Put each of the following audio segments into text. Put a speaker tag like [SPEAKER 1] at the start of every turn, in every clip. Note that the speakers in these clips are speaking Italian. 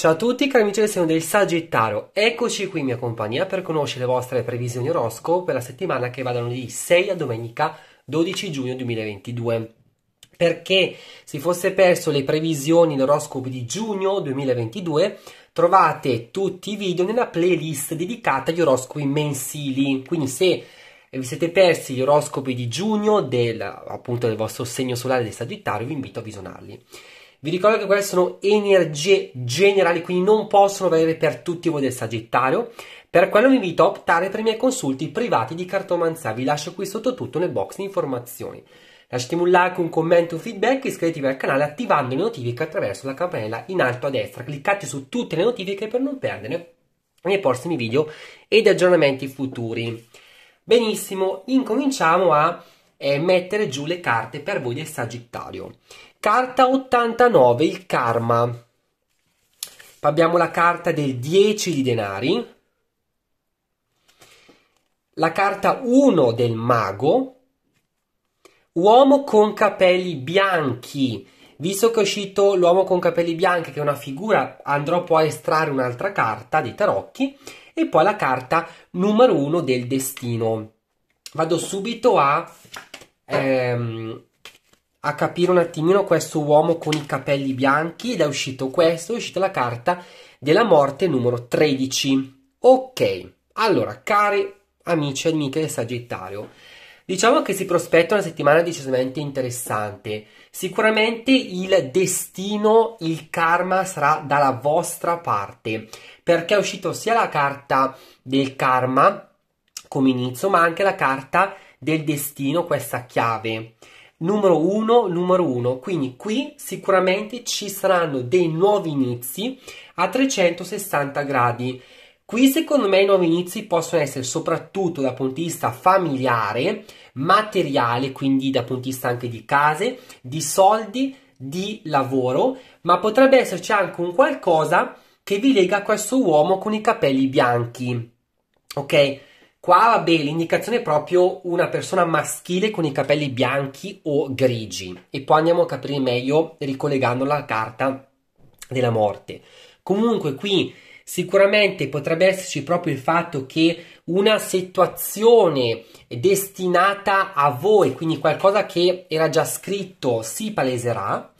[SPEAKER 1] Ciao a tutti cari amici del segno del Sagittario, eccoci qui in mia compagnia per conoscere le vostre previsioni oroscopo per la settimana che va da lunedì 6 a domenica 12 giugno 2022. Perché se fosse perso le previsioni l'oroscopo di giugno 2022 trovate tutti i video nella playlist dedicata agli oroscopi mensili, quindi se vi siete persi gli oroscopi di giugno del, appunto, del vostro segno solare del Sagittario vi invito a visionarli. Vi ricordo che queste sono energie generali, quindi non possono valere per tutti voi del Sagittario. Per quello vi invito a optare per i miei consulti privati di cartomanzia. Vi lascio qui sotto tutto nel box di informazioni. Lasciatemi un like, un commento, un feedback, iscrivetevi al canale attivando le notifiche attraverso la campanella in alto a destra. Cliccate su tutte le notifiche per non perdere i miei prossimi video ed aggiornamenti futuri. Benissimo, incominciamo a eh, mettere giù le carte per voi del Sagittario. Carta 89, il karma. Poi Abbiamo la carta del 10 di denari, la carta 1 del mago, uomo con capelli bianchi. Visto che è uscito l'uomo con capelli bianchi, che è una figura, andrò poi a estrarre un'altra carta dei tarocchi e poi la carta numero 1 del destino. Vado subito a ehm, a capire un attimino questo uomo con i capelli bianchi ed è uscito questo, è uscita la carta della morte numero 13. Ok, allora cari amici e amiche del Sagittario, diciamo che si prospetta una settimana decisamente interessante. Sicuramente il destino, il karma sarà dalla vostra parte, perché è uscito sia la carta del karma come inizio, ma anche la carta del destino, questa chiave numero 1, numero 1. Quindi qui sicuramente ci saranno dei nuovi inizi a 360 gradi. Qui secondo me i nuovi inizi possono essere soprattutto dal punto di vista familiare, materiale, quindi dal punto di vista anche di case, di soldi, di lavoro, ma potrebbe esserci anche un qualcosa che vi lega a questo uomo con i capelli bianchi. Ok? Qua, vabbè, l'indicazione è proprio una persona maschile con i capelli bianchi o grigi. E poi andiamo a capire meglio ricollegandola alla carta della morte. Comunque, qui sicuramente potrebbe esserci proprio il fatto che una situazione destinata a voi, quindi qualcosa che era già scritto, si paleserà.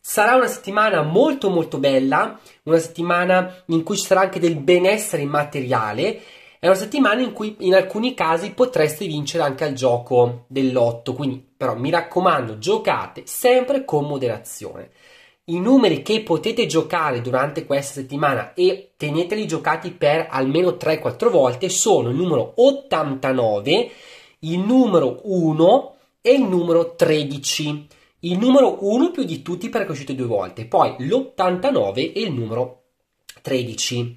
[SPEAKER 1] Sarà una settimana molto molto bella, una settimana in cui ci sarà anche del benessere materiale è una settimana in cui in alcuni casi potreste vincere anche al gioco dell'otto, quindi però mi raccomando, giocate sempre con moderazione. I numeri che potete giocare durante questa settimana e teneteli giocati per almeno 3-4 volte sono il numero 89, il numero 1 e il numero 13. Il numero 1 più di tutti perché è uscito due volte, poi l'89 e il numero 13.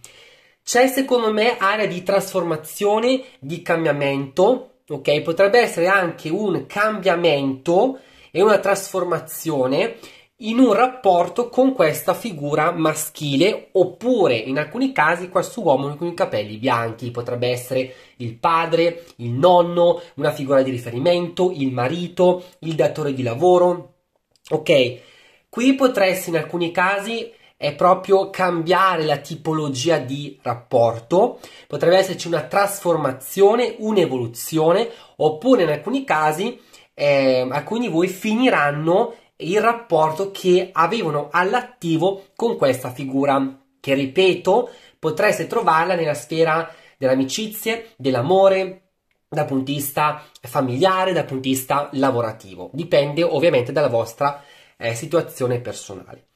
[SPEAKER 1] C'è secondo me area di trasformazione, di cambiamento, ok? Potrebbe essere anche un cambiamento e una trasformazione in un rapporto con questa figura maschile oppure in alcuni casi questo uomo con i capelli bianchi potrebbe essere il padre, il nonno, una figura di riferimento, il marito, il datore di lavoro. Ok, qui potresti in alcuni casi è proprio cambiare la tipologia di rapporto, potrebbe esserci una trasformazione, un'evoluzione, oppure in alcuni casi eh, alcuni di voi finiranno il rapporto che avevano all'attivo con questa figura, che ripeto, potreste trovarla nella sfera delle amicizie, dell'amore, dal punto di vista familiare, dal punto di vista lavorativo. Dipende ovviamente dalla vostra eh, situazione personale.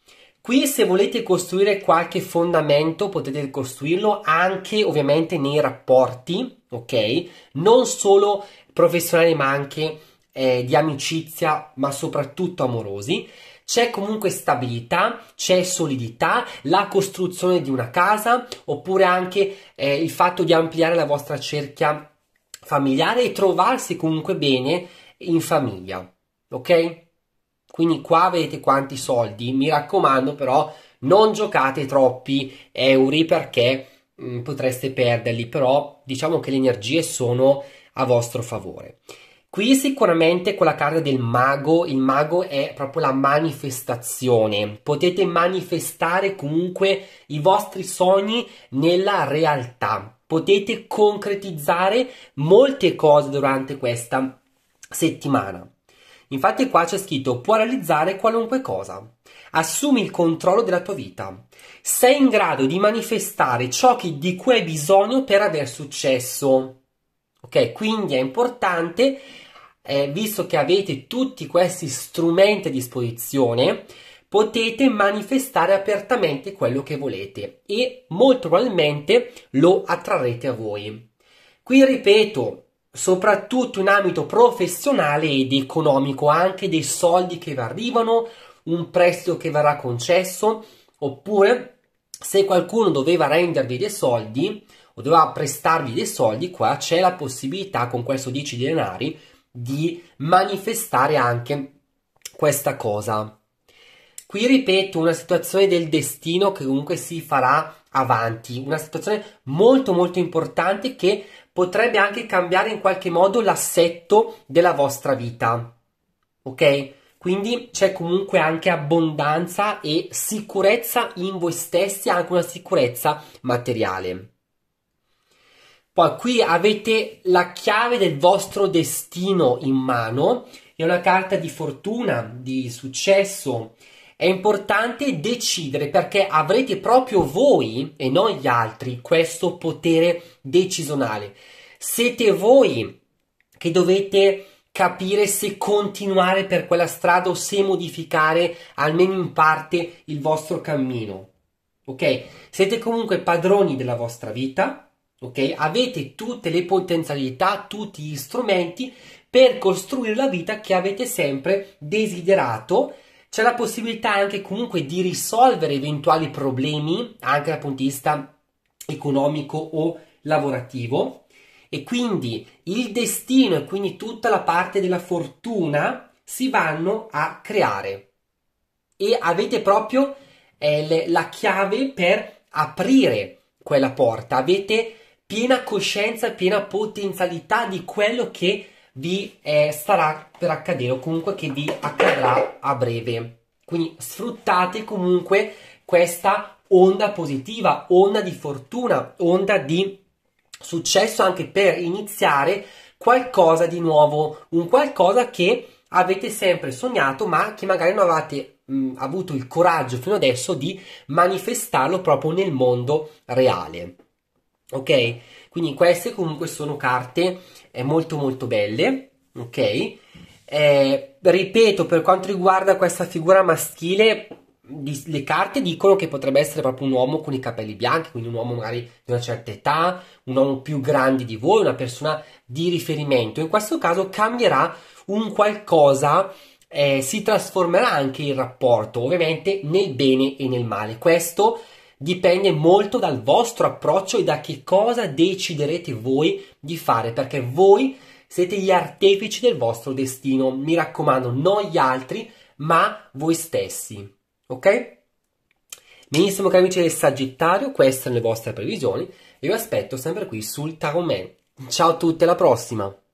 [SPEAKER 1] Qui se volete costruire qualche fondamento potete costruirlo anche ovviamente nei rapporti, ok? Non solo professionali ma anche eh, di amicizia, ma soprattutto amorosi. C'è comunque stabilità, c'è solidità, la costruzione di una casa oppure anche eh, il fatto di ampliare la vostra cerchia familiare e trovarsi comunque bene in famiglia, ok? Quindi qua avete quanti soldi. Mi raccomando però non giocate troppi euro perché mh, mm, potreste perderli, però diciamo che le energie sono a vostro favore. Qui sicuramente con la carta del mago, il mago è proprio la manifestazione. Potete manifestare comunque i vostri sogni nella realtà. Potete concretizzare molte cose durante questa settimana. Infatti qua c'è scritto può realizzare qualunque cosa. Assumi il controllo della tua vita. Sei in grado di manifestare ciò di cui hai bisogno per aver successo. Ok, quindi è importante, eh, visto che avete tutti questi strumenti a disposizione, potete manifestare apertamente quello che volete e molto probabilmente lo attrarrete a voi. Qui ripeto, soprattutto in ambito professionale ed economico, anche dei soldi che vi arrivano, un prestito che verrà concesso, oppure se qualcuno doveva rendervi dei soldi o doveva prestarvi dei soldi, qua c'è la possibilità con questo 10 denari di manifestare anche questa cosa. Qui ripeto una situazione del destino che comunque si farà avanti, una situazione molto molto importante che potrebbe anche cambiare in qualche modo l'assetto della vostra vita. Ok? Quindi c'è comunque anche abbondanza e sicurezza in voi stessi, anche una sicurezza materiale. Poi qui avete la chiave del vostro destino in mano, è una carta di fortuna, di successo, è importante decidere perché avrete proprio voi e non gli altri questo potere decisionale. Siete voi che dovete capire se continuare per quella strada o se modificare almeno in parte il vostro cammino. Ok? Siete comunque padroni della vostra vita, ok? Avete tutte le potenzialità, tutti gli strumenti per costruire la vita che avete sempre desiderato c'è la possibilità anche comunque di risolvere eventuali problemi, anche dal punto di vista economico o lavorativo. E quindi il destino e quindi tutta la parte della fortuna si vanno a creare. E avete proprio eh, la chiave per aprire quella porta. Avete piena coscienza, piena potenzialità di quello che vi eh, starà per accadere o comunque che vi accadrà a breve. Quindi sfruttate comunque questa onda positiva, onda di fortuna, onda di successo anche per iniziare qualcosa di nuovo, un qualcosa che avete sempre sognato ma che magari non avevate mh, mm, avuto il coraggio fino adesso di manifestarlo proprio nel mondo reale. Ok? Quindi queste comunque sono carte eh, molto molto belle, ok? Eh, ripeto, per quanto riguarda questa figura maschile, di, le carte dicono che potrebbe essere proprio un uomo con i capelli bianchi, quindi un uomo magari di una certa età, un uomo più grande di voi, una persona di riferimento. In questo caso cambierà un qualcosa, eh, si trasformerà anche il rapporto, ovviamente nel bene e nel male. Questo è dipende molto dal vostro approccio e da che cosa deciderete voi di fare, perché voi siete gli artefici del vostro destino. Mi raccomando, non gli altri, ma voi stessi. Ok? Benissimo, cari amici del Sagittario, queste sono le vostre previsioni. Io aspetto sempre qui sul Tarot Man. Ciao a tutti, alla prossima!